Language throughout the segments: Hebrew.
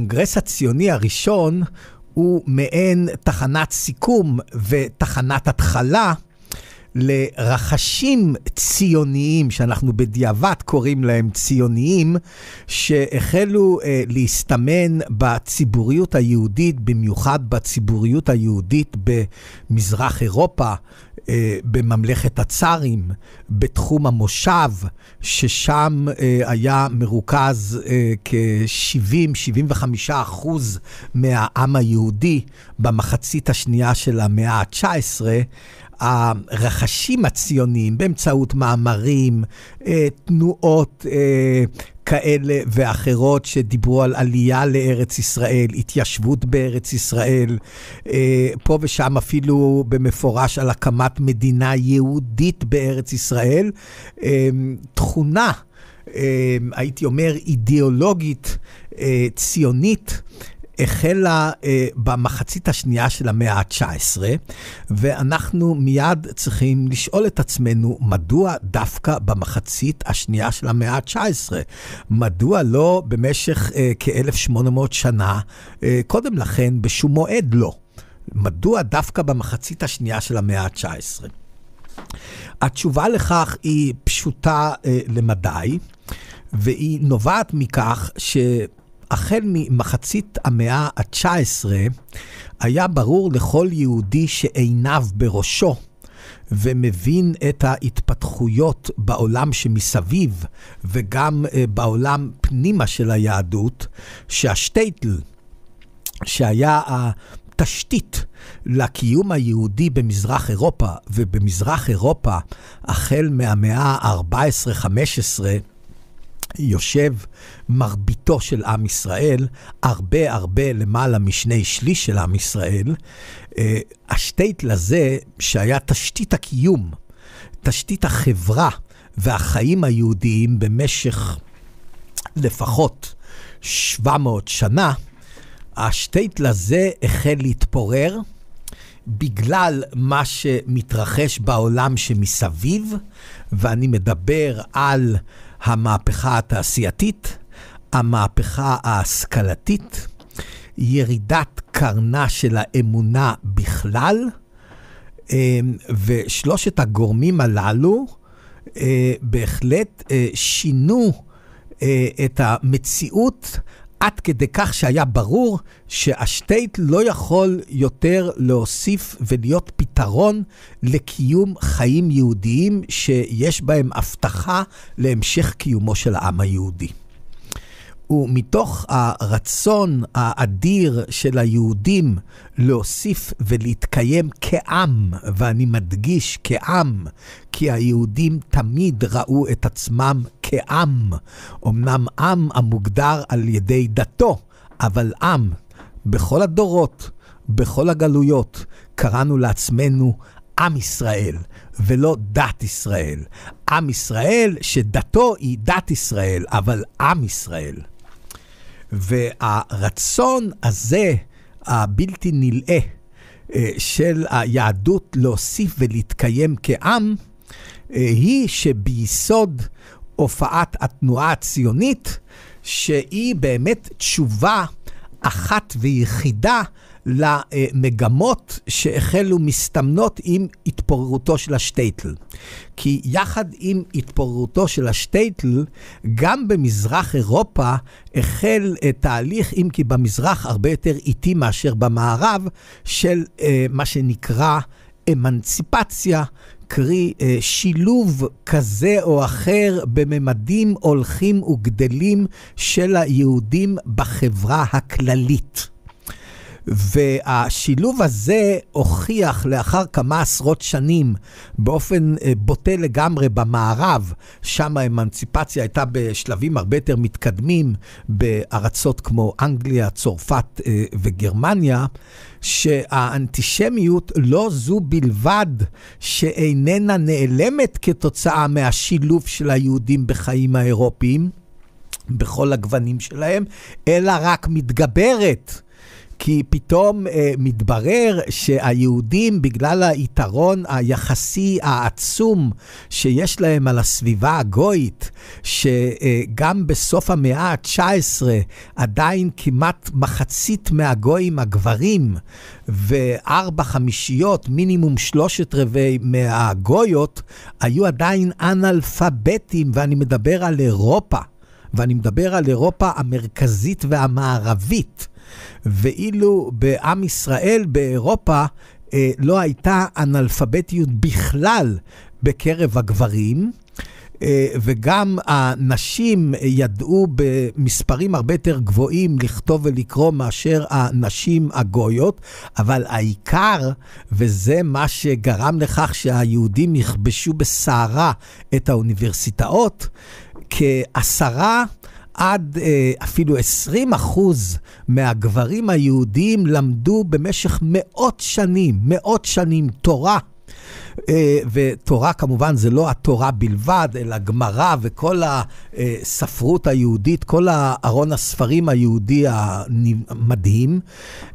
הקונגרס הציוני הראשון הוא מעין תחנת סיכום ותחנת התחלה. לרחשים ציוניים, שאנחנו בדיעבד קוראים להם ציוניים, שהחלו אה, להסתמן בציבוריות היהודית, במיוחד בציבוריות היהודית במזרח אירופה, אה, בממלכת הצארים, בתחום המושב, ששם אה, היה מרוכז אה, כ-70-75 אחוז מהעם היהודי במחצית השנייה של המאה ה-19. הרחשים הציוניים באמצעות מאמרים, אה, תנועות אה, כאלה ואחרות שדיברו על עלייה לארץ ישראל, התיישבות בארץ ישראל, אה, פה ושם אפילו במפורש על הקמת מדינה יהודית בארץ ישראל, תכונה, הייתי אומר, אידיאולוגית, ציונית. החלה אה, במחצית השנייה של המאה ה-19, ואנחנו מיד צריכים לשאול את עצמנו, מדוע דווקא במחצית השנייה של המאה ה-19? מדוע לא במשך אה, כ-1800 שנה, אה, קודם לכן, בשום מועד לא? מדוע דווקא במחצית השנייה של המאה ה-19? התשובה לכך היא פשוטה אה, למדי, והיא נובעת מכך ש... החל ממחצית המאה ה-19, היה ברור לכל יהודי שעיניו בראשו ומבין את ההתפתחויות בעולם שמסביב וגם אה, בעולם פנימה של היהדות, שהשטייטל, שהיה התשתית לקיום היהודי במזרח אירופה, ובמזרח אירופה, החל מהמאה ה-14-15, יושב מרביתו של עם ישראל, הרבה הרבה למעלה משני שליש של עם ישראל. אה, השטייט לזה שהיה תשתית הקיום, תשתית החברה והחיים היהודיים במשך לפחות 700 שנה, השטייט לזה החל להתפורר. בגלל מה שמתרחש בעולם שמסביב, ואני מדבר על המהפכה התעשייתית, המהפכה ההשכלתית, ירידת קרנה של האמונה בכלל, אה, ושלושת הגורמים הללו אה, בהחלט אה, שינו את המציאות עד כדי כך שהיה ברור שהשטייט לא יכול יותר להוסיף ולהיות פתרון לקיום חיים יהודיים שיש בהם הבטחה להמשך קיומו של העם היהודי. ומתוך הרצון האדיר של היהודים להוסיף ולהתקיים כעם, ואני מדגיש כעם, כי היהודים תמיד ראו את עצמם כעם. אמנם עם המוגדר על ידי דתו, אבל עם, בכל הדורות, בכל הגלויות, קראנו לעצמנו עם ישראל, ולא דת ישראל. עם ישראל, שדתו היא דת ישראל, אבל עם ישראל. והרצון הזה, הבלתי נלאה, אה, של היהדות להוסיף ולהתקיים כעם, אה, היא שביסוד הופעת התנועה הציונית, שהיא באמת תשובה אחת ויחידה למגמות שהחלו מסתמנות עם התפוררותו של השטייטל. כי יחד עם התפוררותו של השטייטל, גם במזרח אירופה החל אה, תהליך, אם כי במזרח הרבה יותר איטי מאשר במערב, של אה, מה שנקרא אמנציפציה, קרי אה, שילוב כזה או אחר בממדים הולכים וגדלים של היהודים בחברה הכללית. והשילוב הזה הוכיח לאחר כמה עשרות שנים באופן אה, בוטה לגמרי במערב, שם האמנציפציה הייתה בשלבים הרבה יותר מתקדמים בארצות כמו אנגליה, צרפת אה, וגרמניה, שהאנטישמיות לא זו בלבד שאיננה נעלמת כתוצאה מהשילוב של היהודים בחיים האירופיים, בכל הגוונים שלהם, אלא רק מתגברת. כי פתאום אה, מתברר שהיהודים, בגלל היתרון היחסי העצום שיש להם על הסביבה הגויית, שגם בסוף המאה ה-19 עדיין כמעט מחצית מהגויים הגברים, וארבע חמישיות, מינימום שלושת רבעי מהגויות, היו עדיין אנאלפביתים, ואני מדבר על אירופה. ואני מדבר על אירופה המרכזית והמערבית, ואילו בעם ישראל, באירופה, אה, לא הייתה אנאלפביתיות בכלל בקרב הגברים. אה, וגם הנשים ידעו במספרים הרבה יותר גבוהים לכתוב ולקרוא מאשר הנשים הגויות, אבל העיקר, וזה מה שגרם לכך שהיהודים יכבשו בסערה את האוניברסיטאות, כעשרה עד אה, אפילו 20 אחוז מהגברים היהודים למדו במשך מאות שנים, מאות שנים תורה. אה, ותורה כמובן זה לא התורה בלבד, אלא גמרא וכל הספרות היהודית, כל ארון הספרים היהודי המדהים,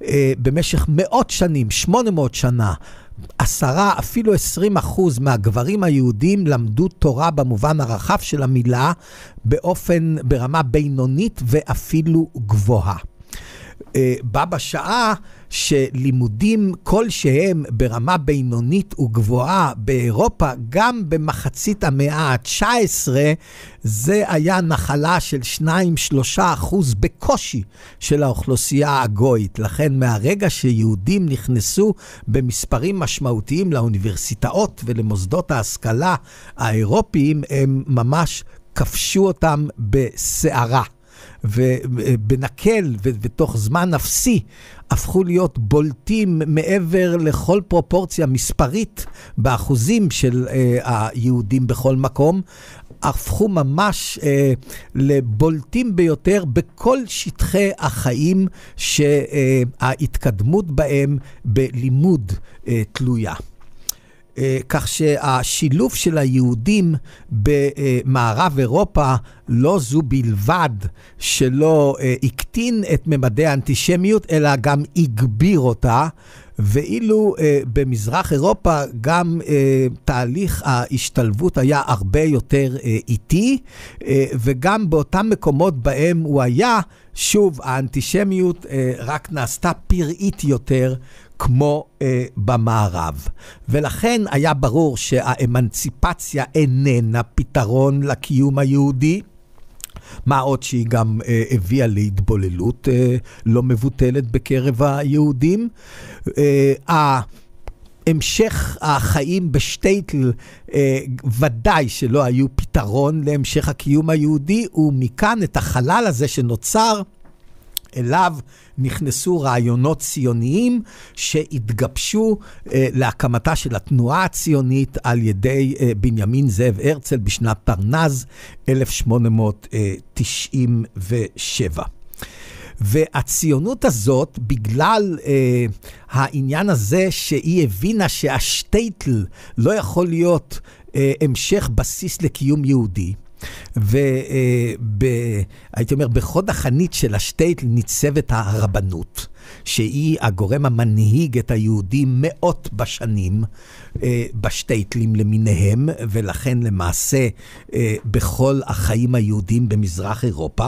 אה, במשך מאות שנים, 800 שנה. עשרה, אפילו עשרים אחוז מהגברים היהודים למדו תורה במובן הרחב של המילה, באופן, ברמה בינונית ואפילו גבוהה. בה אה, בשעה שלימודים כלשהם ברמה בינונית וגבוהה באירופה, גם במחצית המאה ה-19, זה היה נחלה של 2-3 אחוז בקושי של האוכלוסייה הגויית. לכן מהרגע שיהודים נכנסו במספרים משמעותיים לאוניברסיטאות ולמוסדות ההשכלה האירופיים, הם ממש כבשו אותם בסערה. ובנקל ובתוך זמן אפסי הפכו להיות בולטים מעבר לכל פרופורציה מספרית באחוזים של אה, היהודים בכל מקום, הפכו ממש אה, לבולטים ביותר בכל שטחי החיים שההתקדמות אה, בהם בלימוד אה, תלויה. אה, כך שהשילוב של היהודים במערב אירופה, לא זו בלבד שלא אה, הקטין את ממדי האנטישמיות, אלא גם הגביר אותה. ואילו אה, במזרח אירופה גם אה, תהליך ההשתלבות היה הרבה יותר אה, איטי, אה, וגם באותם מקומות בהם הוא היה, שוב, האנטישמיות אה, רק נעשתה פראית יותר, כמו אה, במערב. ולכן היה ברור שהאמנציפציה איננה פתרון לקיום היהודי. מה עוד שהיא גם אה, הביאה להתבוללות אה, לא מבוטלת בקרב היהודים. אה, המשך החיים בשטייטל אה, ודאי שלא היו פתרון להמשך הקיום היהודי, ומכאן את החלל הזה שנוצר אליו נכנסו רעיונות ציוניים שהתגבשו אה, להקמתה של התנועה הציונית על ידי אה, בנימין זאב הרצל בשנת פרנז 1897. אה, והציונות הזאת, בגלל אה, העניין הזה שהיא הבינה שהשטייטל לא יכול להיות אה, המשך בסיס לקיום יהודי, והייתי אה, אומר, בחוד החנית של השטייט ניצבת הרבנות, שהיא הגורם המנהיג את היהודים מאות בשנים, אה, בשטייטלים למיניהם, ולכן למעשה אה, בכל החיים היהודים במזרח אירופה.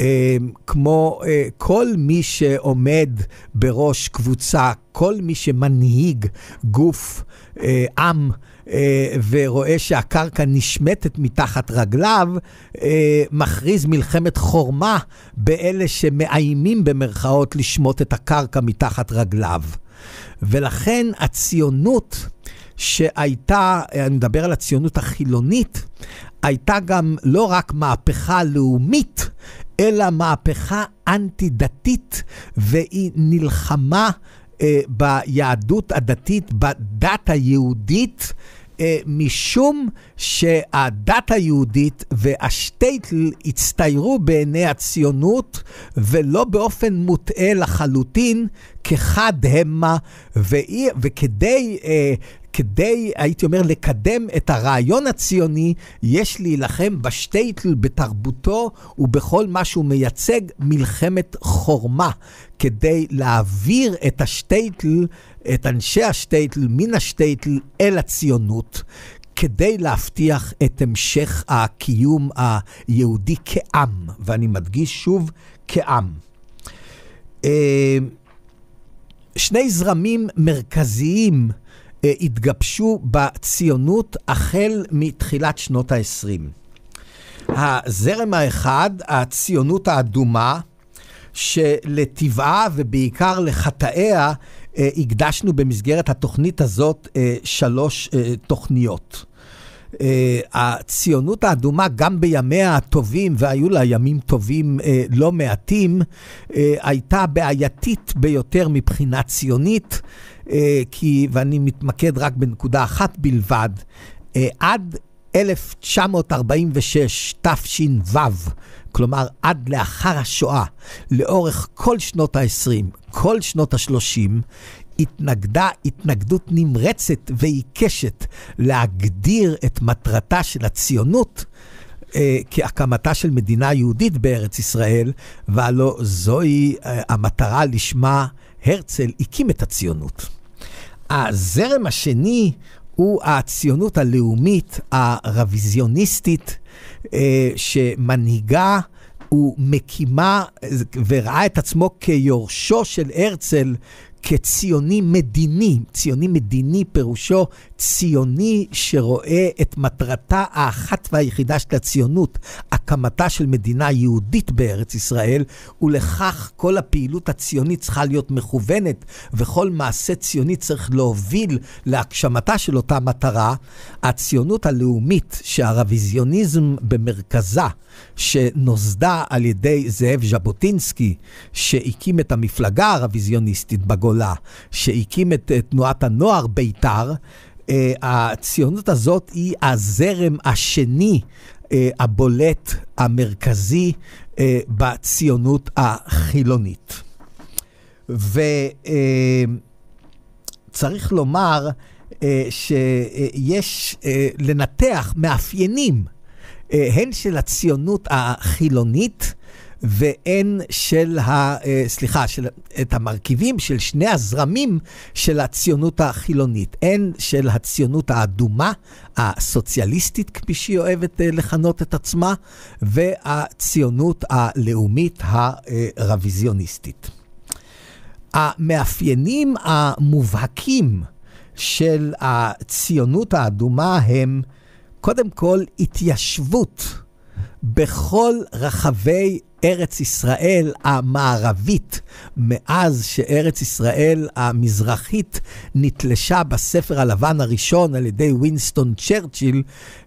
אה, כמו אה, כל מי שעומד בראש קבוצה, כל מי שמנהיג גוף, אה, עם, ורואה שהקרקע נשמטת מתחת רגליו, מכריז מלחמת חורמה באלה שמאיימים במרכאות לשמוט את הקרקע מתחת רגליו. ולכן הציונות שהייתה, אני מדבר על הציונות החילונית, הייתה גם לא רק מהפכה לאומית, אלא מהפכה אנטי-דתית, והיא נלחמה אה, ביהדות הדתית, בדת היהודית. אה, משום שהדת היהודית והשטייטל הצטיירו בעיני הציונות ולא באופן מוטעה לחלוטין כחד המה, וכדי אה, כדי, הייתי אומר, לקדם את הרעיון הציוני, יש להילחם בשטייטל, בתרבותו ובכל מה שהוא מייצג מלחמת חורמה, כדי להעביר את השטייטל, את אנשי השטייטל, מן השטייטל אל הציונות. כדי להבטיח את המשך הקיום היהודי כעם, ואני מדגיש שוב, כעם. אה, שני זרמים מרכזיים אה, התגבשו בציונות החל מתחילת שנות ה-20. הזרם האחד, הציונות האדומה, שלטבעה ובעיקר לחטאיה אה, הקדשנו במסגרת התוכנית הזאת אה, שלוש תוכניות. Uh, הציונות האדומה, גם בימיה הטובים, והיו לה ימים טובים uh, לא מעטים, uh, הייתה בעייתית ביותר מבחינה ציונית. אה, כי, ואני מתמקד רק בנקודה אחת בלבד, אה, עד 1946, תש"ו, כלומר עד לאחר השואה, לאורך כל שנות ה-20, כל שנות ה-30, התנגדה התנגדות נמרצת ועיקשת להגדיר את מטרתה של הציונות אה, כהקמתה של מדינה יהודית בארץ ישראל, והלא זוהי אה, המטרה לשמה הרצל הקים את הציונות. הזרם השני הוא הציונות הלאומית הרוויזיוניסטית, אה, שמנהיגה ומקימה וראה את עצמו כיורשו של הרצל, כציוני מדיני. ציוני מדיני פירושו ציוני שרואה את מטרתה האחת והיחידה של הציונות, הקמתה של מדינה יהודית בארץ ישראל, ולכך כל הפעילות הציונית צריכה להיות מכוונת, וכל מעשה ציוני צריך להוביל להגשמתה של אותה מטרה. הציונות הלאומית שהרוויזיוניזם במרכזה, שנוסדה על ידי זאב ז'בוטינסקי, שהקים את המפלגה הרוויזיוניסטית בגולה, הגדולה שהקים את, תנועת הנוער בית"ר, אה, הציונות הזאת היא הזרם השני אה, הבולט, המרכזי, אה, בציונות החילונית. וצריך לומר שיש לנתח מאפיינים הן של הציונות החילונית והן של, ה, אה, סליחה, של, את המרכיבים של שני הזרמים של הציונות החילונית, הן של הציונות האדומה, הסוציאליסטית, כפי שהיא אוהבת אה, לכנות את עצמה, והציונות הלאומית הרוויזיוניסטית. המאפיינים המובהקים של הציונות האדומה הם קודם כל התיישבות. בכל רחבי ארץ ישראל המערבית, מאז שארץ ישראל המזרחית נתלשה בספר הלבן הראשון על ידי וינסטון צ'רצ'יל,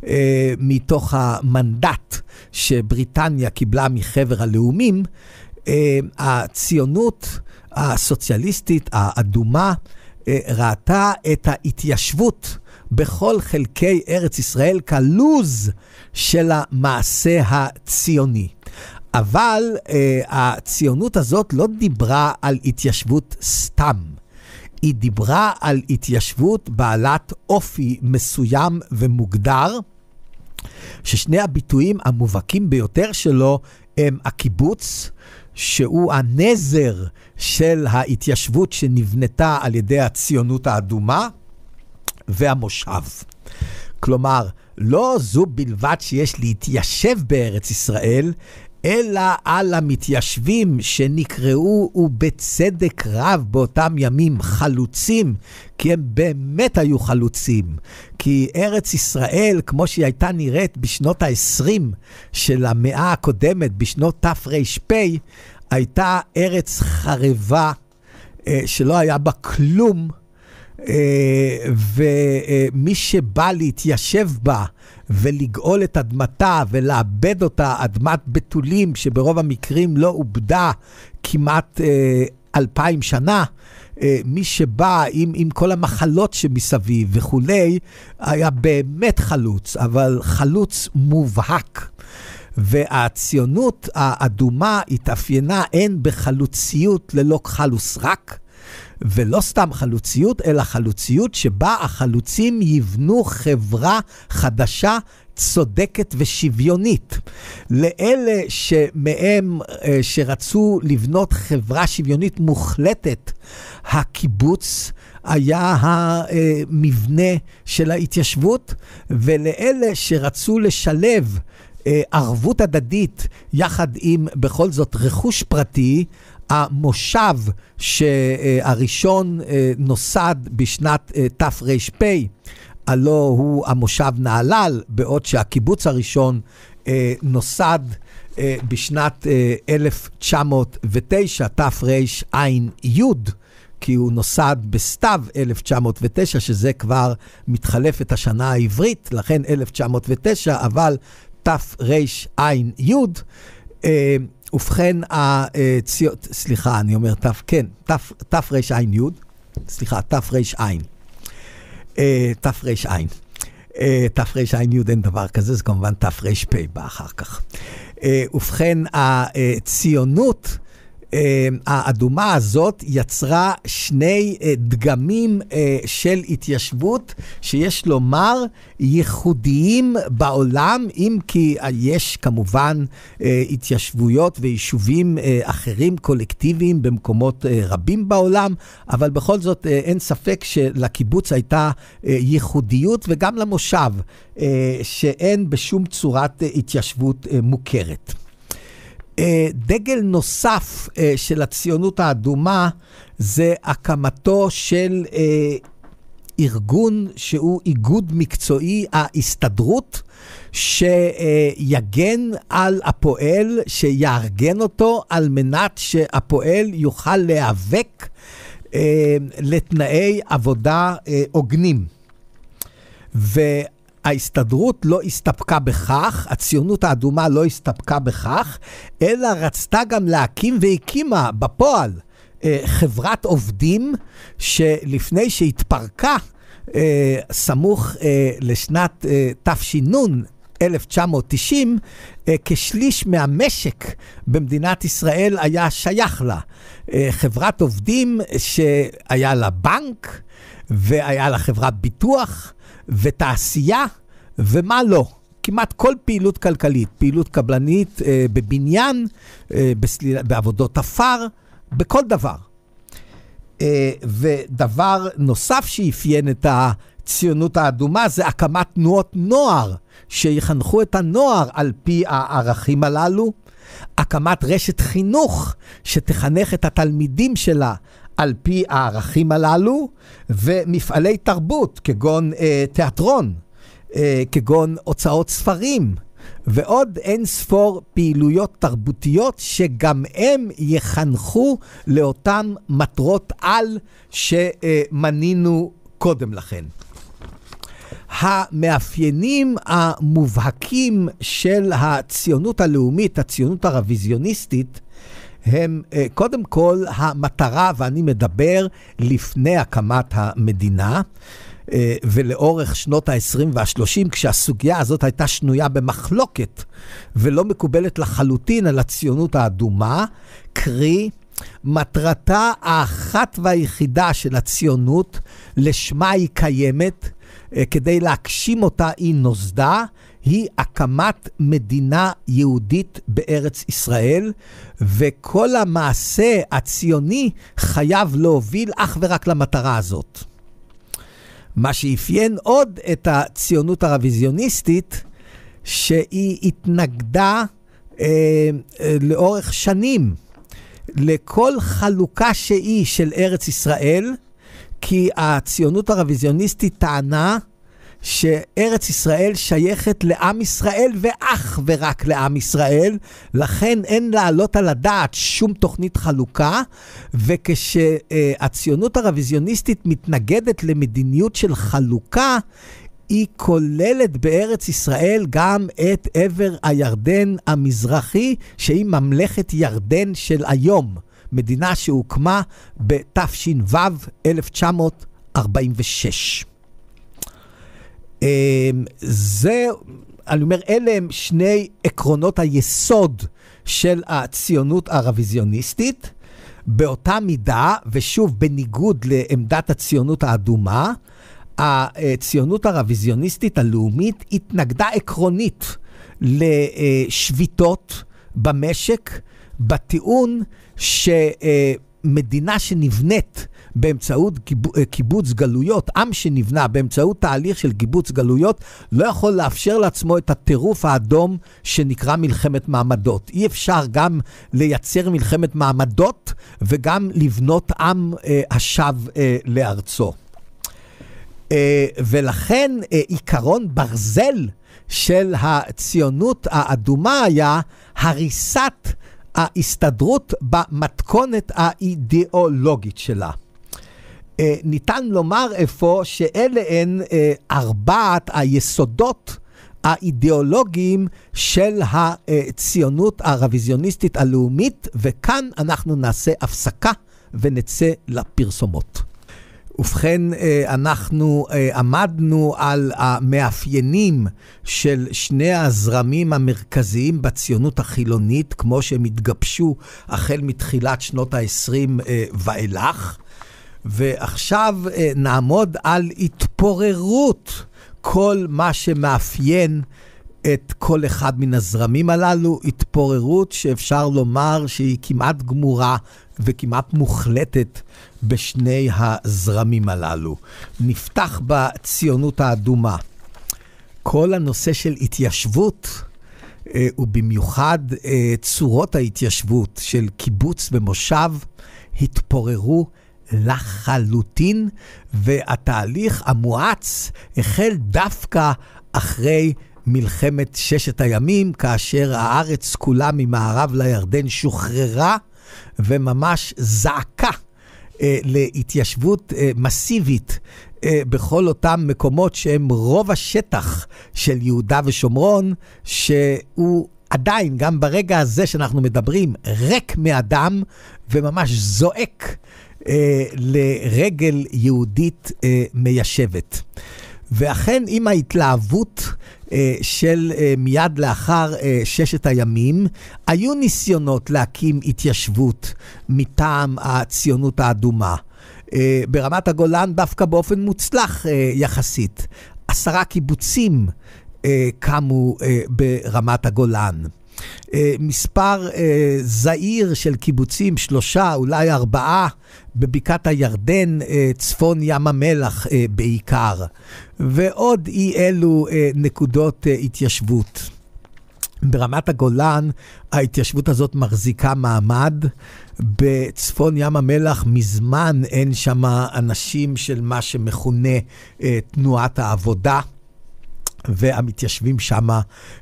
אה, מתוך המנדט שבריטניה קיבלה מחבר הלאומים, אה, הציונות הסוציאליסטית האדומה אה, ראתה את ההתיישבות בכל חלקי ארץ ישראל כלוז של המעשה הציוני. אבל אה, הציונות הזאת לא דיברה על התיישבות סתם. היא דיברה על התיישבות בעלת אופי מסוים ומוגדר, ששני הביטויים המובהקים ביותר שלו הם הקיבוץ, שהוא הנזר של ההתיישבות שנבנתה על ידי הציונות האדומה, והמושב. כלומר, לא זו בלבד שיש להתיישב בארץ ישראל, אלא על המתיישבים שנקראו, ובצדק רב באותם ימים, חלוצים, כי הם באמת היו חלוצים. כי ארץ ישראל, כמו שהיא הייתה נראית בשנות ה-20 של המאה הקודמת, בשנות תר"פ, הייתה ארץ חרבה, אה, שלא היה בה כלום. אה, ומי שבא להתיישב בה ולגאול את אדמתה ולאבד אותה, אדמת בתולים שברוב המקרים לא עובדה כמעט אה, אלפיים שנה, אה, מי שבא עם, עם כל המחלות שמסביב וכולי, היה באמת חלוץ, אבל חלוץ מובהק. והציונות האדומה התאפיינה הן בחלוציות ללא כחל וסרק, ולא סתם חלוציות, אלא חלוציות שבה החלוצים יבנו חברה חדשה צודקת ושוויונית. לאלה שמהם, אה, שרצו לבנות חברה שוויונית מוחלטת, הקיבוץ היה המבנה של ההתיישבות, ולאלה שרצו לשלב אה, ערבות הדדית יחד עם בכל זאת רכוש פרטי, המושב שהראשון אה, נוסד בשנת אה, תר"פ, הלא הוא המושב נהלל, בעוד שהקיבוץ הראשון אה, נוסד בשנת 1909, תרע"י. כי הוא נוסד בסתיו 1909, שזה כבר מתחלף את השנה העברית, לכן 1909, אבל תרע"י, ובכן, הציונות, אה, סליחה, אני אומר ת', כן, תרע"י, סליחה, תרע"י, אה, תרע"י. אה, תרע"י אין דבר כזה, זה כמובן תר"פ בא אחר כך. ובכן, הציונות אמ, האדומה הזאת יצרה שני אה, דגמים אה, של התיישבות, שיש לומר ייחודיים בעולם, אם כי יש כמובן אה, התיישבויות ויישובים אחרים קולקטיביים במקומות רבים בעולם, אבל בכל זאת אין ספק שלקיבוץ הייתה ייחודיות וגם למושב, שאין בשום צורת התיישבות מוכרת. אה, דגל נוסף אה, של הציונות האדומה זה הקמתו של אה, ארגון שהוא איגוד מקצועי, ההסתדרות, שיגן על הפועל, שיארגן אותו על מנת שהפועל יוכל להיאבק לתנאי עבודה הוגנים. ההסתדרות לא הסתפקה בכך, הציונות האדומה לא הסתפקה בכך, אלא רצתה גם להקים והקימה בפועל אה, חברת עובדים שלפני שהתפרקה, אה, סמוך אה, לשנת תש"ן, 1990, כשליש מהמשק במדינת ישראל היה שייך לה. חברת עובדים שהיה לה בנק, והיה לה חברת ביטוח, ותעשייה. ומה לא. כמעט כל פעילות כלכלית, פעילות קבלנית אה, בבניין, אה, בסליל, בעבודות עפר, בכל דבר. אה, ודבר נוסף שאפיין את הציונות האדומה זה הקמת תנועות נוער, שיחנכו את הנוער על פי הערכים הללו. הקמת רשת חינוך שתחנך את התלמידים שלה על פי הערכים הללו, ומפעלי תרבות כגון אה, תיאטרון. אה, כגון הוצאות ספרים. ועוד אין ספור פעילויות תרבותיות שגם הם יחנכו לאותן מטרות על שמנינו קודם לכן. המאפיינים המובהקים של הציונות הלאומית, הציונות הרוויזיוניסטית, הם אה, קודם כל המטרה, ואני מדבר לפני הקמת המדינה, אה, ולאורך שנות ה-20 וה-30, כשהסוגיה הזאת הייתה שנויה במחלוקת ולא מקובלת לחלוטין על הציונות האדומה, קרי, מטרתה האחת והיחידה של הציונות, לשמה היא קיימת, אה, כדי להגשים אותה היא נוסדה, היא הקמת מדינה יהודית בארץ ישראל, וכל המעשה הציוני חייב להוביל אך ורק למטרה הזאת. מה שאפיין עוד את הציונות הרוויזיוניסטית, שהיא התנגדה אה, אה, לאורך שנים לכל חלוקה שהיא של ארץ ישראל, כי הציונות הרוויזיוניסטית טענה שארץ ישראל שייכת לעם ישראל ואך ורק לעם ישראל, לכן אין להעלות על הדעת שום תוכנית חלוקה, וכשהציונות הרוויזיוניסטית מתנגדת למדיניות של חלוקה, היא כוללת בארץ ישראל גם את עבר הירדן המזרחי, שהיא ממלכת ירדן של היום, מדינה שהוקמה בתש"ו 1946. אמ, זה, אני אומר, אלה הם שני עקרונות היסוד של הציונות הרוויזיוניסטית. באותה מידה, ושוב, בניגוד לעמדת הציונות האדומה, הציונות הרוויזיוניסטית הלאומית התנגדה עקרונית לשביתות במשק, בטיעון שמדינה שנבנית באמצעות אה, קיבוץ גלויות, עם שנבנה באמצעות תהליך של קיבוץ גלויות, לא יכול לאפשר לעצמו את הטירוף האדום שנקרא מלחמת מעמדות. אי אפשר גם לייצר מלחמת מעמדות וגם לבנות עם אה, השב אה, לארצו. אה, ולכן אה, עיקרון ברזל של הציונות האדומה היה הריסת ההסתדרות במתכונת האידיאולוגית שלה. אה, ניתן לומר אפוא שאלה הן אה, ארבעת היסודות האידיאולוגיים של הציונות הרוויזיוניסטית הלאומית, וכאן אנחנו נעשה הפסקה ונצא לפרסומות. ובכן, אה, אנחנו אה, עמדנו על המאפיינים של שני הזרמים המרכזיים בציונות החילונית, כמו שהם התגבשו החל מתחילת שנות ה-20 אה, ואילך. ועכשיו אה, נעמוד על התפוררות כל מה שמאפיין את כל אחד מן הזרמים הללו, התפוררות שאפשר לומר שהיא כמעט גמורה וכמעט מוחלטת בשני הזרמים הללו. נפתח בציונות האדומה. כל הנושא של התיישבות, אה, ובמיוחד אה, צורות ההתיישבות של קיבוץ ומושב, התפוררו לחלוטין, והתהליך המואץ החל דווקא אחרי מלחמת ששת הימים, כאשר הארץ כולה ממערב לירדן שוחררה וממש זעקה אה, להתיישבות אה, מסיבית אה, בכל אותם מקומות שהם רוב השטח של יהודה ושומרון, שהוא עדיין, גם ברגע הזה שאנחנו מדברים, ריק מאדם וממש זועק אה, לרגל יהודית אה, מיישבת. ואכן, עם ההתלהבות אה, של אה, מיד לאחר אה, ששת הימים, היו ניסיונות להקים התיישבות מטעם הציונות האדומה. אה, ברמת הגולן דווקא באופן מוצלח אה, יחסית. עשרה קיבוצים אה, קמו אה, ברמת הגולן. אה, מספר אה, זעיר של קיבוצים, שלושה, אולי ארבעה, בבקעת הירדן, אה, צפון ים המלח בעיקר, ועוד אי אלו נקודות התיישבות. ברמת הגולן ההתיישבות הזאת מחזיקה מעמד. בצפון ים המלח מזמן אין שם אנשים של מה שמכונה אה, תנועת העבודה. והמתיישבים שם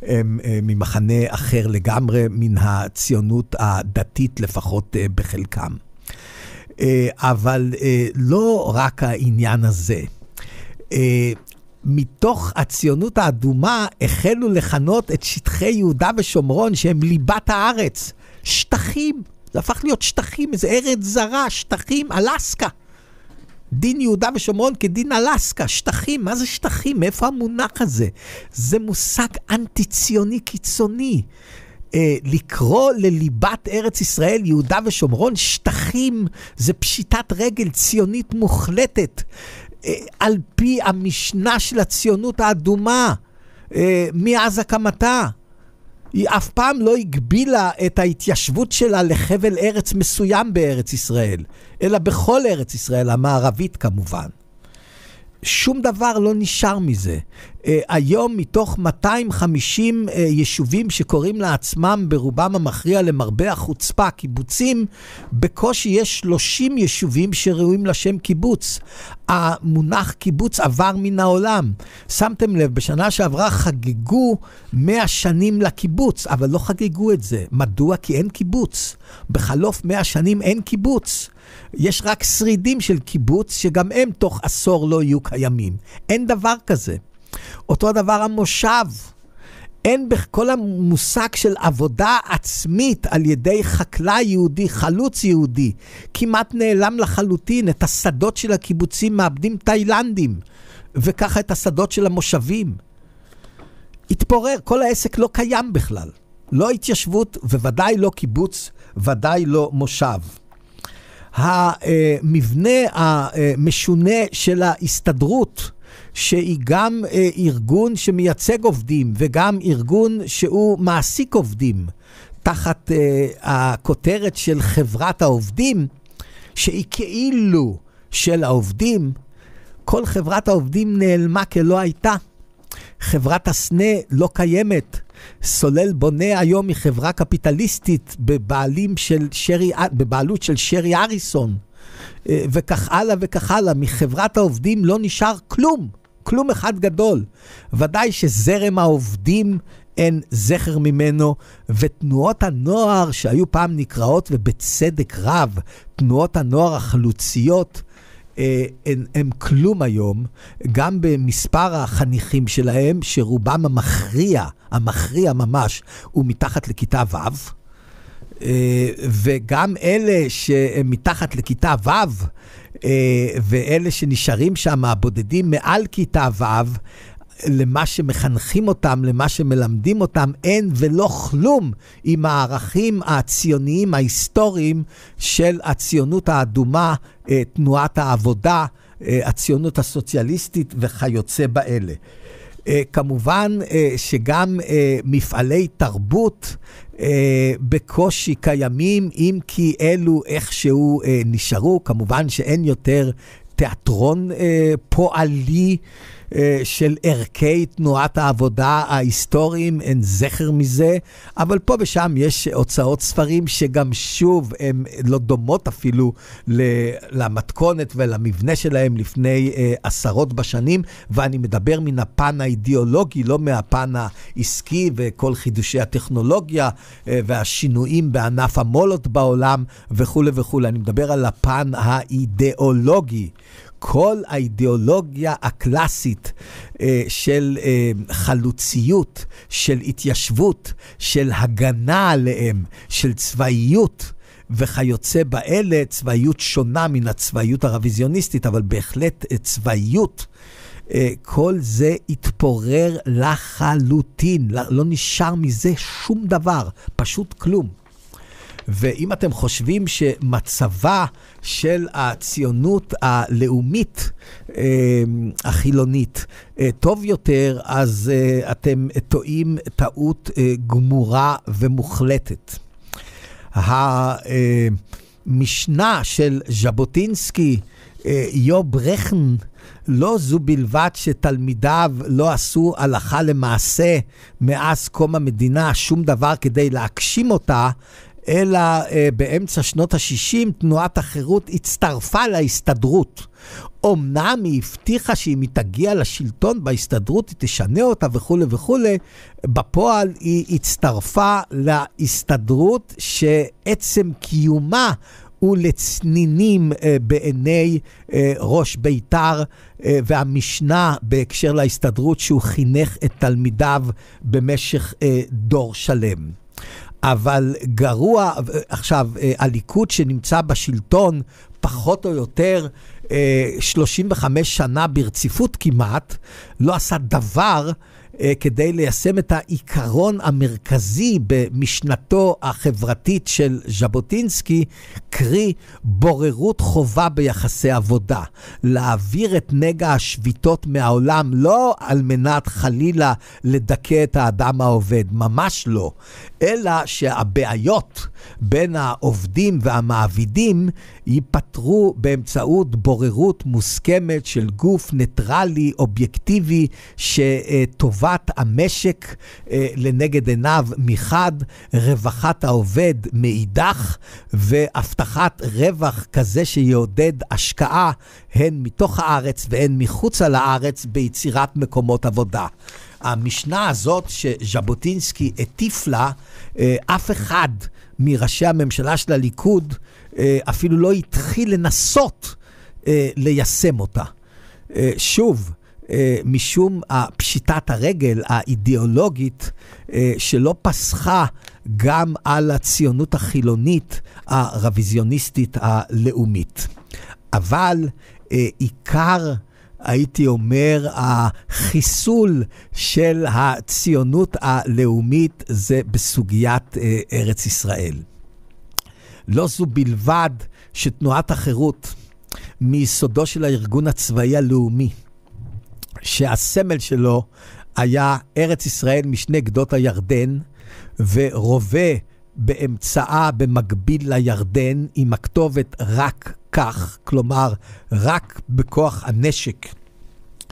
הם אה, ממחנה אחר לגמרי, מן הציונות הדתית לפחות אה, בחלקם. אה, אבל לא רק העניין הזה. מתוך הציונות האדומה החלו לכנות את שטחי יהודה ושומרון, שהם ליבת הארץ, שטחים. זה הפך להיות שטחים, איזה ארץ זרה, שטחים, אלסקה. דין יהודה ושומרון כדין אלסקה, שטחים, מה זה שטחים? מאיפה המונח הזה? זה מושג אנטי-ציוני קיצוני. אה, לקרוא לליבת ארץ ישראל, יהודה ושומרון, שטחים, זה פשיטת רגל ציונית מוחלטת, אה, על פי המשנה של הציונות האדומה, אה, מאז הקמתה. היא אף פעם לא הגבילה את ההתיישבות שלה לחבל ארץ מסוים בארץ ישראל, אלא בכל ארץ ישראל, המערבית כמובן. שום דבר לא נשאר מזה. אה, היום מתוך 250 אה, יישובים שקוראים לעצמם ברובם המכריע למרבה החוצפה קיבוצים, בקושי יש 30 יישובים שראויים לשם קיבוץ. המונח קיבוץ עבר מן העולם. שמתם לב, בשנה שעברה חגגו 100 שנים לקיבוץ, אבל לא חגגו את זה. מדוע? כי אין קיבוץ. בחלוף 100 שנים אין קיבוץ. יש רק שרידים של קיבוץ, שגם הם תוך עשור לא יהיו קיימים. אין דבר כזה. אותו הדבר המושב. אין בכל המושג של עבודה עצמית על ידי חקלאי יהודי, חלוץ יהודי, כמעט נעלם לחלוטין. את השדות של הקיבוצים מאבדים תאילנדים, וככה את השדות של המושבים. התפורר, כל העסק לא קיים בכלל. לא התיישבות וודאי לא קיבוץ, ודאי לא מושב. המבנה אה, המשונה אה, של ההסתדרות, שהיא גם אה, ארגון שמייצג עובדים וגם ארגון שהוא מעסיק עובדים, תחת אה, הכותרת של חברת העובדים, שהיא כאילו של העובדים, כל חברת העובדים נעלמה כלא הייתה. חברת הסנה לא קיימת. סולל בונה היום היא חברה קפיטליסטית בבעלים של שרי, בבעלות של שרי אריסון, אה, וכך הלאה וכך הלאה. מחברת העובדים לא נשאר כלום. כלום אחד גדול. ודאי שזרם העובדים אין זכר ממנו, ותנועות הנוער שהיו פעם נקראות, ובצדק רב, תנועות הנוער החלוציות, הם, אה, הם כלום היום, גם במספר החניכים שלהם, שרובם המכריע, המכריע ממש, הוא מתחת לכיתה ו', אה, וגם אלה שהם מתחת לכיתה ו', אה, ואלה שנשארים שם, הבודדים מעל כיתה ו', למה שמחנכים אותם, למה שמלמדים אותם, אין ולא כלום עם הערכים הציוניים ההיסטוריים של הציונות האדומה, אה, תנועת העבודה, אה, הציונות הסוציאליסטית וכיוצא באלה. אה, כמובן אה, שגם אה, מפעלי תרבות בקושי קיימים, אם כי אלו איכשהו נשארו. כמובן שאין יותר תיאטרון פועלי. אה, של ערכי תנועת העבודה ההיסטוריים, אין זכר מזה, אבל פה ושם יש הוצאות ספרים שגם שוב הן לא דומות אפילו למתכונת ולמבנה שלהם לפני אה, עשרות בשנים, ואני מדבר מן הפן האידיאולוגי, לא מהפן העסקי וכל חידושי הטכנולוגיה אה, והשינויים בענף המולות בעולם וכולי וכולי. אני מדבר על הפן האידיאולוגי. כל האידיאולוגיה הקלאסית אה, של אה, חלוציות, של התיישבות, של הגנה עליהם, של צבאיות. וכיוצא באלה, צבאיות שונה מן הצבאיות הרוויזיוניסטית, אבל בהחלט אה, צבאיות. אה, כל זה התפורר לחלוטין, לא, לא נשאר מזה שום דבר, פשוט כלום. ואם אתם חושבים שמצבה של הציונות הלאומית אה, החילונית אה, טוב יותר, אז אה, אתם טועים טעות אה, גמורה ומוחלטת. המשנה אה, של ז'בוטינסקי, אה, יו ברכן, לא זו בלבד שתלמידיו לא עשו הלכה למעשה מאז קום המדינה שום דבר כדי להגשים אותה, אלא אה, באמצע שנות ה-60 תנועת החירות הצטרפה להסתדרות. אמנם היא הבטיחה שאם היא תגיע לשלטון בהסתדרות היא תשנה אותה וכולי וכולי, בפועל היא הצטרפה להסתדרות שעצם קיומה הוא לצנינים אה, בעיני אה, ראש בית"ר אה, והמשנה בהקשר להסתדרות שהוא חינך את תלמידיו במשך אה, דור שלם. אבל גרוע, עכשיו, אה, הליכוד שנמצא בשלטון פחות או יותר 35 אה, שנה ברציפות כמעט, לא עשה דבר אה, כדי ליישם את העיקרון המרכזי במשנתו החברתית של ז'בוטינסקי, קרי בוררות חובה ביחסי עבודה. להעביר את נגע השביתות מהעולם לא על מנת חלילה לדכא את האדם העובד, ממש לא, אלא שהבעיות בין העובדים והמעבידים ייפתרו באמצעות בוררות מוסכמת של גוף ניטרלי, אובייקטיבי, שטובת המשק אה, לנגד עיניו מחד, רווחת העובד מאידך, והבטחת רווח כזה שיעודד השקעה הן מתוך הארץ והן מחוצה לארץ ביצירת מקומות עבודה. המשנה הזאת שז'בוטינסקי הטיף לה, אה, אף אחד מראשי הממשלה של הליכוד אה, אפילו לא התחיל לנסות אה, ליישם אותה. שוב, משום פשיטת הרגל האידיאולוגית שלא פסחה גם על הציונות החילונית הרוויזיוניסטית הלאומית. אבל עיקר הייתי אומר, החיסול של הציונות הלאומית זה בסוגיית אה, ארץ ישראל. לא זו בלבד שתנועת החירות, מיסודו של הארגון הצבאי הלאומי, שהסמל שלו היה ארץ ישראל משני גדות הירדן, ורובה באמצעה, במקביל לירדן, עם הכתובת רק כך, כלומר, רק בכוח הנשק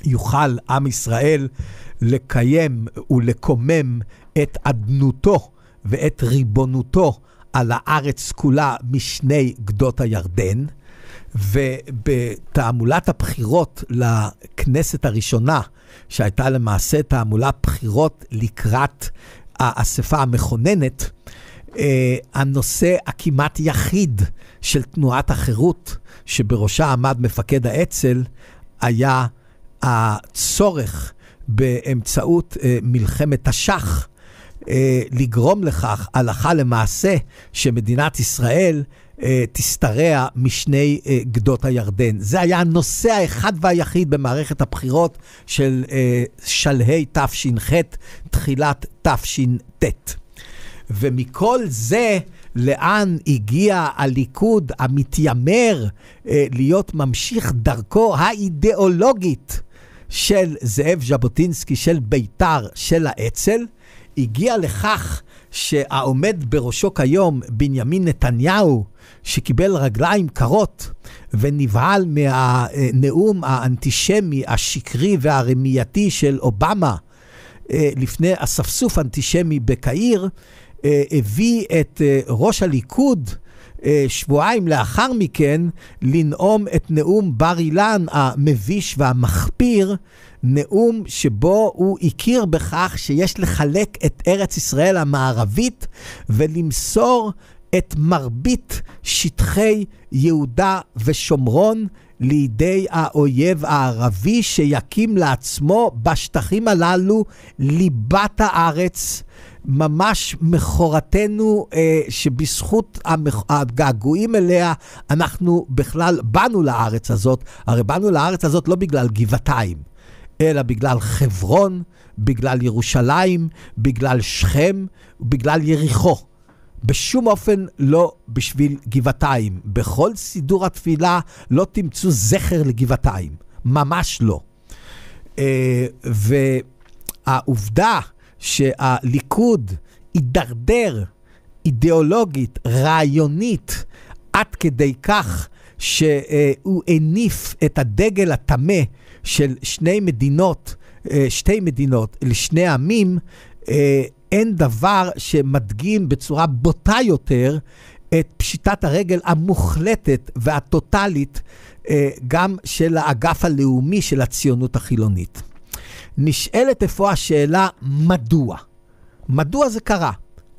יוכל עם ישראל לקיים ולקומם את אדנותו ואת ריבונותו על הארץ כולה משני גדות הירדן. ובתעמולת הבחירות לכנסת הראשונה, שהייתה למעשה תעמולת בחירות לקראת האספה המכוננת, אה, הנושא הכמעט יחיד של תנועת החירות, שבראשה עמד מפקד האצ"ל, היה הצורך באמצעות אה, מלחמת תש"ח אה, לגרום לכך, הלכה למעשה, שמדינת ישראל אה, תשתרע משני אה, גדות הירדן. זה היה הנושא האחד והיחיד במערכת הבחירות של אה, שלהי תש"ח, תחילת תש"ט. ומכל זה, לאן הגיע הליכוד המתיימר אה, להיות ממשיך דרכו האידיאולוגית של זאב ז'בוטינסקי, של בית"ר, של האצ"ל, הגיע לכך שהעומד בראשו כיום, בנימין נתניהו, שקיבל רגליים קרות ונבהל מהנאום האנטישמי, השקרי והרמייתי של אובמה אה, לפני אספסוף אנטישמי בקהיר, אה, הביא את אה, ראש הליכוד, אה, שבועיים לאחר מכן לנאום את נאום בר אילן המביש והמחפיר, נאום שבו הוא הכיר בכך שיש לחלק את ארץ ישראל המערבית ולמסור את מרבית שטחי יהודה ושומרון לידי האויב הערבי שיקים לעצמו בשטחים הללו ליבת הארץ. ממש מכורתנו, אה, שבזכות הגעגועים אליה, אנחנו בכלל באנו לארץ הזאת. הרי באנו לארץ הזאת לא בגלל גבעתיים, אלא בגלל חברון, בגלל ירושלים, בגלל שכם, בגלל יריחו. בשום אופן לא בשביל גבעתיים. בכל סידור התפילה לא תמצאו זכר לגבעתיים. ממש לא. אה, והעובדה שהליכוד הידרדר אידיאולוגית, רעיונית, עד כדי כך שהוא הניף את הדגל הטמא של שני מדינות, אה, שתי מדינות לשני עמים, אה, אין דבר שמדגים בצורה בוטה יותר את פשיטת הרגל המוחלטת והטוטלית אה, גם של האגף הלאומי של הציונות החילונית. נשאלת אפוא השאלה, מדוע? מדוע זה קרה?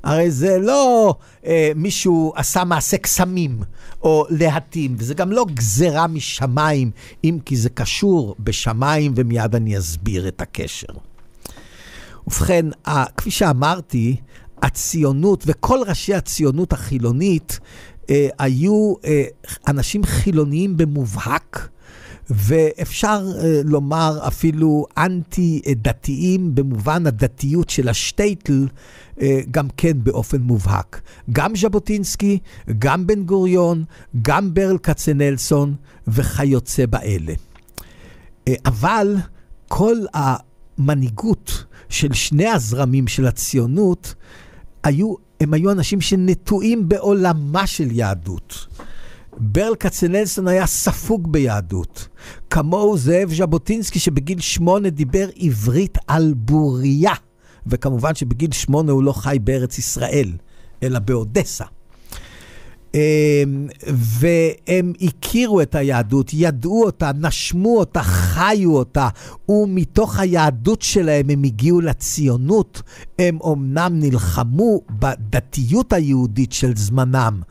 הרי זה לא אה, מישהו עשה מעשה קסמים או להטים, וזה גם לא גזרה משמיים, אם כי זה קשור בשמיים, ומיד אני אסביר את הקשר. ובכן, כפי שאמרתי, הציונות וכל ראשי הציונות החילונית אה, היו אה, אנשים חילוניים במובהק. ואפשר אה, לומר אפילו אנטי-דתיים במובן הדתיות של השטייטל, אה, גם כן באופן מובהק. גם ז'בוטינסקי, גם בן גוריון, גם ברל כצנלסון וכיוצא באלה. אה, אבל כל ה... המנהיגות של שני הזרמים של הציונות, היו, הם היו אנשים שנטועים בעולמה של יהדות. ברל כצנלסון היה ספוג ביהדות. כמוהו זאב ז'בוטינסקי שבגיל שמונה דיבר עברית על בוריה. וכמובן שבגיל שמונה הוא לא חי בארץ ישראל, אלא באודסה. אמ, והם הכירו את היהדות, ידעו אותה, נשמו אותה, חיו אותה, ומתוך היהדות שלהם הם הגיעו לציונות. הם אומנם נלחמו בדתיות היהודית של זמנם,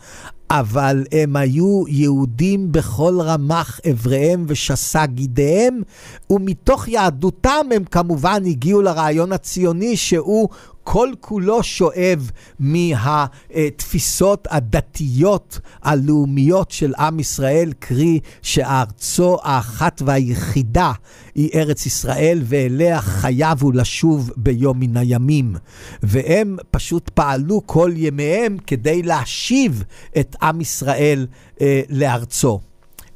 אבל הם היו יהודים בכל רמ"ח אבריהם ושסה גידיהם, ומתוך יהדותם הם כמובן הגיעו לרעיון הציוני שהוא כל כולו שואב מהתפיסות הדתיות הלאומיות של עם ישראל, קרי שארצו האחת והיחידה היא ארץ ישראל, ואליה חייב הוא לשוב ביום מן הימים. והם פשוט פעלו כל ימיהם כדי להשיב את עם ישראל אה, לארצו.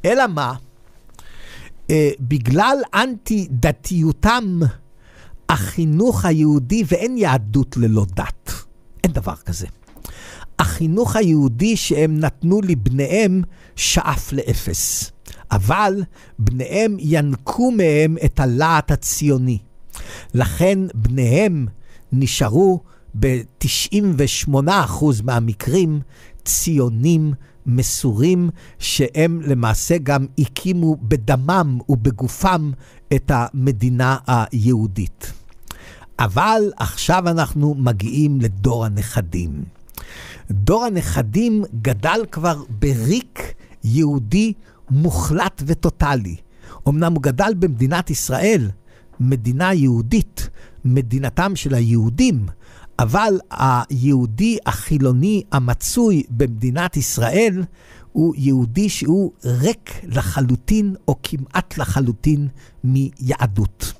אלא מה? אה, בגלל אנטי דתיותם, החינוך היהודי, ואין יהדות ללא דת. אין דבר כזה. החינוך היהודי שהם נתנו לבניהם שאף לאפס. אבל בניהם ינקו מהם את הלהט הציוני. לכן בניהם נשארו ב-98% מהמקרים ציונים מסורים, שהם למעשה גם הקימו בדמם ובגופם את המדינה היהודית. אבל עכשיו אנחנו מגיעים לדור הנכדים. דור הנכדים גדל כבר בריק יהודי מוחלט וטוטאלי. אמנם הוא גדל במדינת ישראל, מדינה יהודית, מדינתם של היהודים, אבל היהודי החילוני המצוי במדינת ישראל הוא יהודי שהוא ריק לחלוטין או כמעט לחלוטין מיהדות.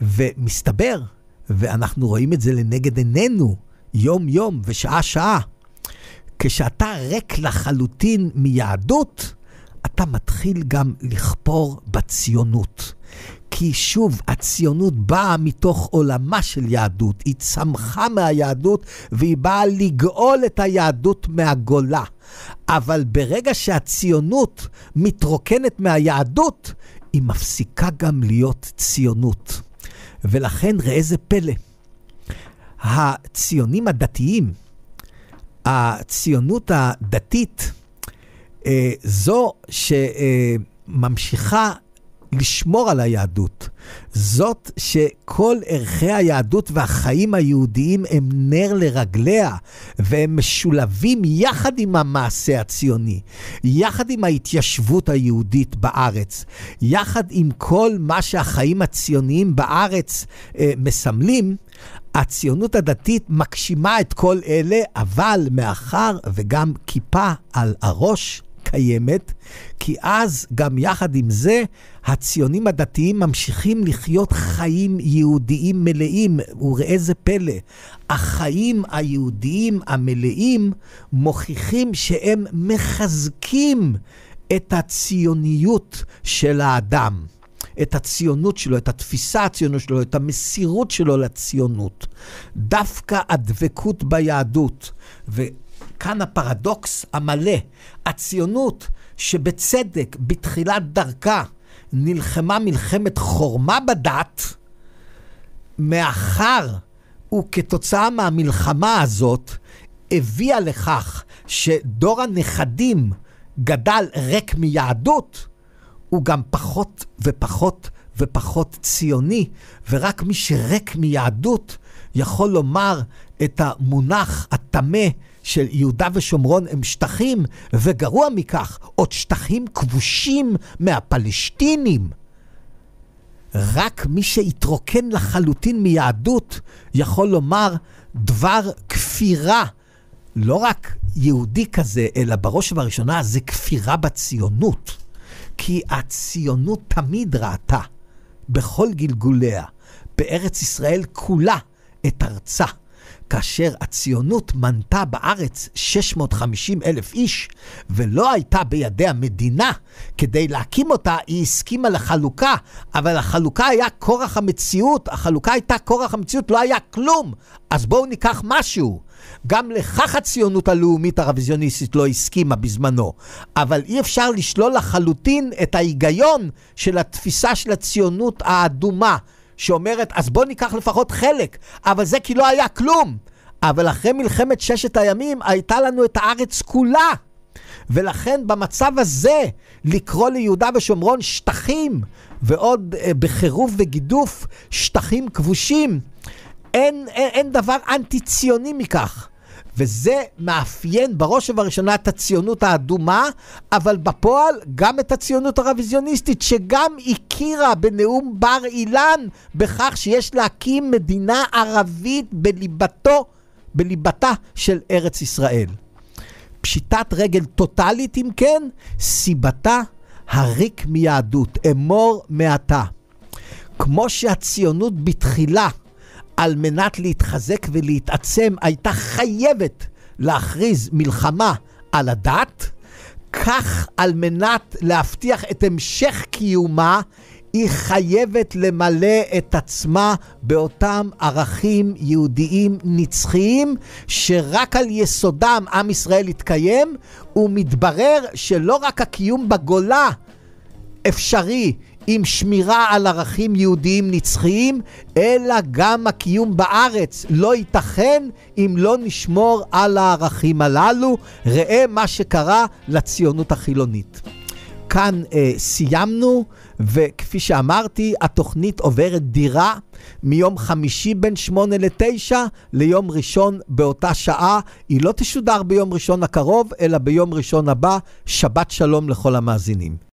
ומסתבר ואנחנו רואים את זה לנגד עינינו, יום-יום ושעה-שעה. כשאתה ריק לחלוטין מיהדות, אתה מתחיל גם לכפור בציונות. כי שוב, הציונות באה מתוך עולמה של יהדות, היא צמחה מהיהדות והיא באה לגאול את היהדות מהגולה. אבל ברגע שהציונות מתרוקנת מהיהדות, היא מפסיקה גם להיות ציונות. ולכן ראה זה פלא, הציונים הדתיים, הציונות הדתית, אה, זו שממשיכה לשמור על היהדות. זאת שכל ערכי היהדות והחיים היהודיים הם נר לרגליה, והם משולבים יחד עם המעשה הציוני, יחד עם ההתיישבות היהודית בארץ, יחד עם כל מה שהחיים הציוניים בארץ אה, מסמלים, הציונות הדתית מגשימה את כל אלה, אבל מאחר וגם כיפה על הראש, קיימת, כי אז גם יחד עם זה, הציונים הדתיים ממשיכים לחיות חיים יהודיים מלאים, וראה זה פלא, החיים היהודיים המלאים מוכיחים שהם מחזקים את הציוניות של האדם. את הציונות שלו, את התפיסה הציונות שלו, את המסירות שלו לציונות. דווקא הדבקות ביהדות, כאן הפרדוקס המלא. הציונות, שבצדק, בתחילת דרכה, נלחמה מלחמת חורמה בדת, מאחר וכתוצאה מהמלחמה הזאת, הביאה לכך שדור הנכדים גדל ריק מיהדות, הוא גם פחות ופחות ופחות ציוני, ורק מי שריק מיהדות יכול לומר את המונח הטמא של יהודה ושומרון הם שטחים, וגרוע מכך, עוד שטחים כבושים מהפלשתינים. רק מי שהתרוקן לחלוטין מיהדות יכול לומר דבר כפירה. לא רק יהודי כזה, אלא בראש ובראשונה זה כפירה בציונות. כי הציונות תמיד ראתה, בכל גלגוליה, בארץ ישראל כולה, את ארצה. כאשר הציונות מנתה בארץ 650 אלף איש, ולא הייתה בידי המדינה כדי להקים אותה, היא הסכימה לחלוקה, אבל החלוקה היה כורח המציאות, החלוקה הייתה כורח המציאות, לא היה כלום, אז בואו ניקח משהו. גם לכך הציונות הלאומית הרוויזיוניסטית לא הסכימה בזמנו, אבל אי אפשר לשלול לחלוטין את ההיגיון של התפיסה של הציונות האדומה. שאומרת, אז בוא ניקח לפחות חלק, אבל זה כי לא היה כלום. אבל אחרי מלחמת ששת הימים הייתה לנו את הארץ כולה. ולכן במצב הזה לקרוא ליהודה ושומרון שטחים, ועוד אה, בחירוף וגידוף שטחים כבושים, אין, אין, אין דבר אנטי-ציוני מכך. וזה מאפיין בראש ובראשונה את הציונות האדומה, אבל בפועל גם את הציונות הרוויזיוניסטית, שגם הכירה בנאום בר אילן בכך שיש להקים מדינה ערבית בליבתו, בליבתה של ארץ ישראל. פשיטת רגל טוטאלית, אם כן, סיבתה הריק מיהדות, אמור מעתה. כמו שהציונות בתחילה על מנת להתחזק ולהתעצם, הייתה חייבת להכריז מלחמה על הדת, כך על מנת להבטיח את המשך קיומה, היא חייבת למלא את עצמה באותם ערכים יהודיים נצחיים, שרק על יסודם עם ישראל יתקיים, ומתברר שלא רק הקיום בגולה אפשרי עם שמירה על ערכים יהודיים נצחיים, אלא גם הקיום בארץ. לא ייתכן אם לא נשמור על הערכים הללו. ראה מה שקרה לציונות החילונית. כאן אה, סיימנו, וכפי שאמרתי, התוכנית עוברת דירה מיום חמישי בין שמונה לתשע ליום ראשון באותה שעה. היא לא תשודר ביום ראשון הקרוב, אלא ביום ראשון הבא. שבת שלום לכל המאזינים.